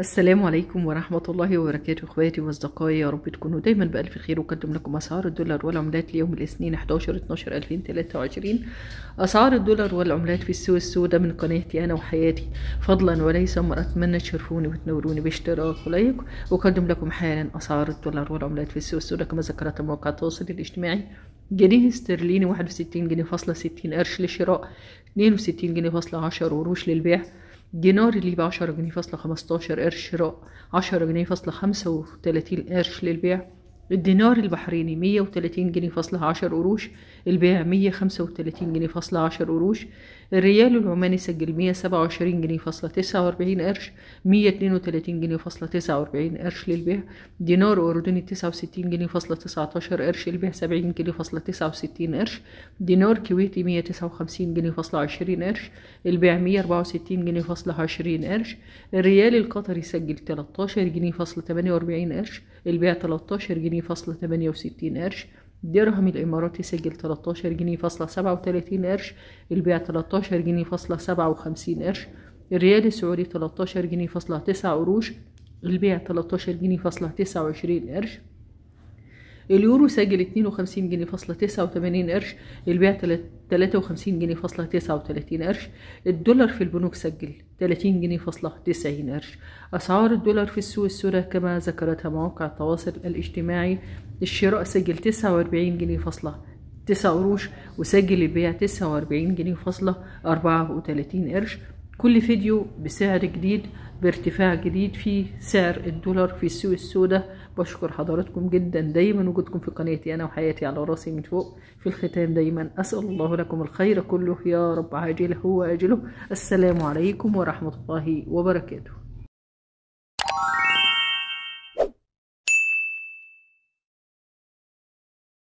السلام عليكم ورحمة الله وبركاته اخواتي واصدقائي يا رب تكونوا دايما بألف خير وقدم لكم أسعار الدولار والعملات ليوم الاثنين 11 12 2023 أسعار الدولار والعملات في السوق السوداء من قناتي أنا وحياتي فضلا وليس أمر أتمنى تشرفوني وتنوروني باشتراك ولايك وقدم لكم حالا أسعار الدولار والعملات في السوق السوداء كما ذكرت مواقع التواصل الاجتماعي جنيه استرليني 61 جنيه فاصلة 60 قرش للشراء 62 جنيه فاصلة 10 قروش للبيع جنار اللي ب 10 جنيه فاصلة 15 قرش شراء 10 جنيه فاصلة 35 قرش للبيع الدينار البحريني 130 جنيه فاصلة عشر قروش البيع 135 جنيه فاصلة عشر قروش الريال العماني سجل 127 جنيه فاصلة 49 قرش 132 جنيه فاصلة 49 قرش للبيع دينار أردني 69 جنيه فاصلة 19 قرش البيع 70 جنيه فاصلة 69 قرش دينار كويتي 159 جنيه فاصلة 20 قرش البيع 164 جنيه فاصلة 20 قرش الريال القطري سجل 13 جنيه فاصلة 48 قرش البيع 13 جنيه فاصلة 68 قرش درهم الإماراتي سجل 13 جنيه فاصلة 37 قرش البيع 13 جنيه فاصلة 57 قرش الريال السعودي 13 جنيه فاصلة 9 قروش البيع 13 جنيه فاصلة 29 قرش اليورو سجل 52 جنيه فاصلة 89 قرش البيع 53 جنيه فاصلة 39 قرش الدولار في البنوك سجل 30 جنيه فاصلة 90 قرش أسعار الدولار في السوق السوداء كما ذكرتها مواقع التواصل الاجتماعي الشراء سجل 49 جنيه فاصلة 9 قروش وسجل البيع 49 جنيه فاصلة 34 قرش كل فيديو بسعر جديد بارتفاع جديد في سعر الدولار في السوق السوداء بشكر حضراتكم جدا دايما وجودكم في قناتي انا وحياتي على راسي من فوق في الختام دايما اسال الله لكم الخير كله يا رب عاجله واجله السلام عليكم ورحمه الله وبركاته